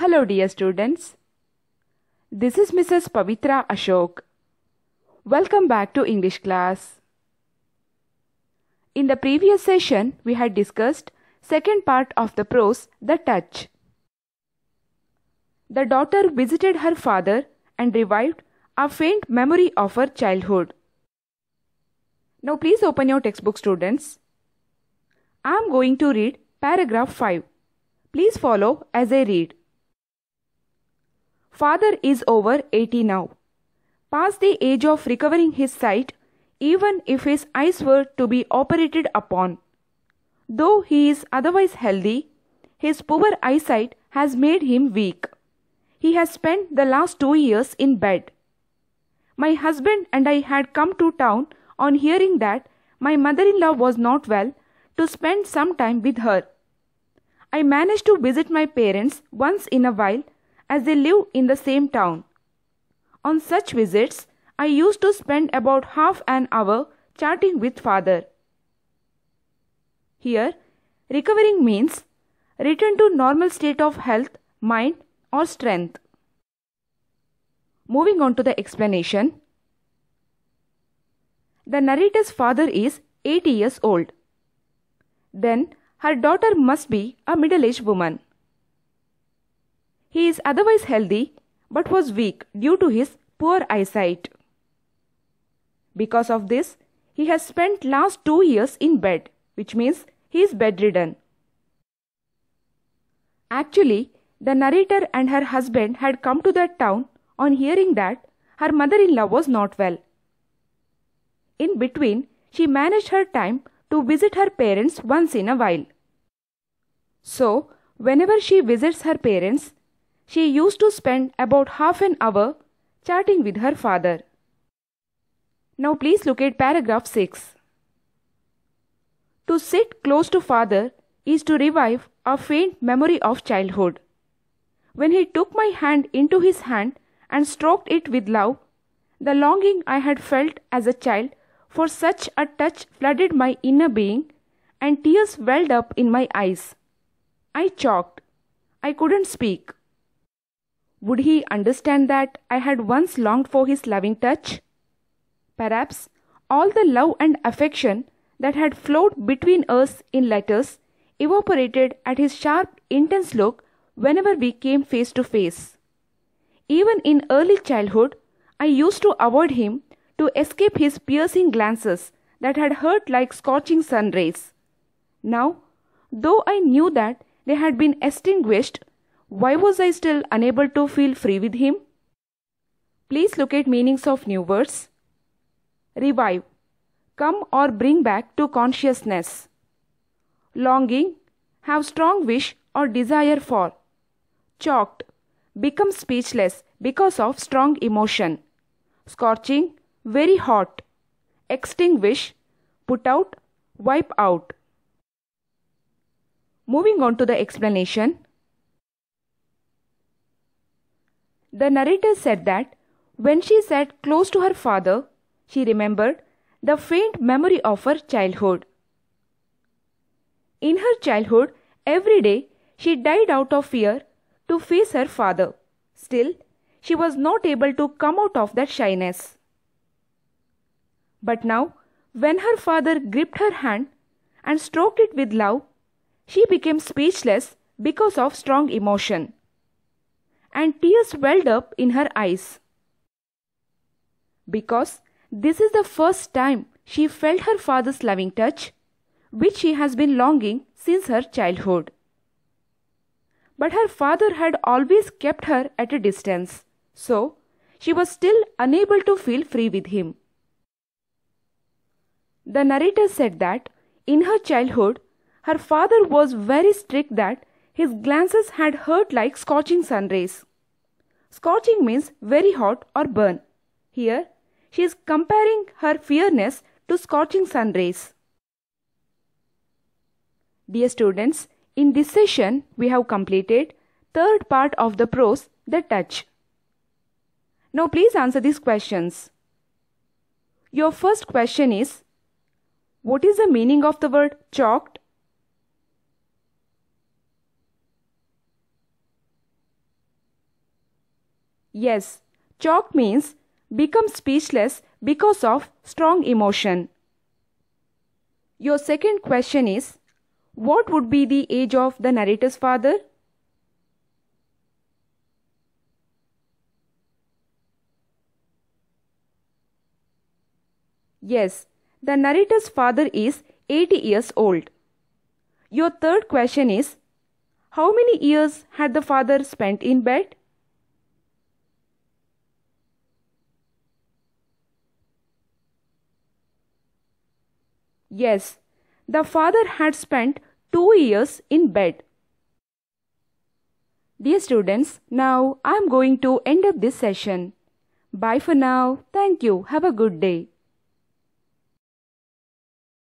Hello dear students. This is Mrs. Pavitra Ashok. Welcome back to English class. In the previous session, we had discussed second part of the prose, The Touch. The daughter visited her father and revived a faint memory of her childhood. Now please open your textbook students. I am going to read paragraph 5. Please follow as I read. Father is over 80 now. Past the age of recovering his sight, even if his eyes were to be operated upon. Though he is otherwise healthy, his poor eyesight has made him weak. He has spent the last two years in bed. My husband and I had come to town on hearing that my mother in law was not well to spend some time with her. I managed to visit my parents once in a while as they live in the same town. On such visits, I used to spend about half an hour chatting with father. Here, recovering means return to normal state of health, mind or strength. Moving on to the explanation. The narrator's father is 80 years old. Then her daughter must be a middle-aged woman. He is otherwise healthy but was weak due to his poor eyesight. Because of this, he has spent last 2 years in bed, which means he is bedridden. Actually, the narrator and her husband had come to that town on hearing that her mother-in-law was not well. In between, she managed her time to visit her parents once in a while. So, whenever she visits her parents, she used to spend about half an hour chatting with her father. Now please look at paragraph 6. To sit close to father is to revive a faint memory of childhood. When he took my hand into his hand and stroked it with love, the longing I had felt as a child for such a touch flooded my inner being and tears welled up in my eyes. I choked. I couldn't speak. Would he understand that I had once longed for his loving touch? Perhaps all the love and affection that had flowed between us in letters evaporated at his sharp, intense look whenever we came face to face. Even in early childhood, I used to avoid him to escape his piercing glances that had hurt like scorching sun rays. Now, though I knew that they had been extinguished why was I still unable to feel free with him? Please look at meanings of new words. Revive. Come or bring back to consciousness. Longing. Have strong wish or desire for. Choked. Become speechless because of strong emotion. Scorching. Very hot. Extinguish. Put out. Wipe out. Moving on to the explanation. The narrator said that when she sat close to her father, she remembered the faint memory of her childhood. In her childhood, every day she died out of fear to face her father. Still, she was not able to come out of that shyness. But now, when her father gripped her hand and stroked it with love, she became speechless because of strong emotion and tears welled up in her eyes. Because this is the first time she felt her father's loving touch, which she has been longing since her childhood. But her father had always kept her at a distance, so she was still unable to feel free with him. The narrator said that in her childhood, her father was very strict that his glances had hurt like scorching sun rays. Scorching means very hot or burn. Here, she is comparing her fierceness to scorching sun rays. Dear students, in this session, we have completed third part of the prose, The Touch. Now please answer these questions. Your first question is, what is the meaning of the word chalked? Yes, chalk means become speechless because of strong emotion. Your second question is What would be the age of the narrator's father? Yes, the narrator's father is 80 years old. Your third question is How many years had the father spent in bed? Yes, the father had spent two years in bed. Dear students, now I am going to end up this session. Bye for now. Thank you. Have a good day.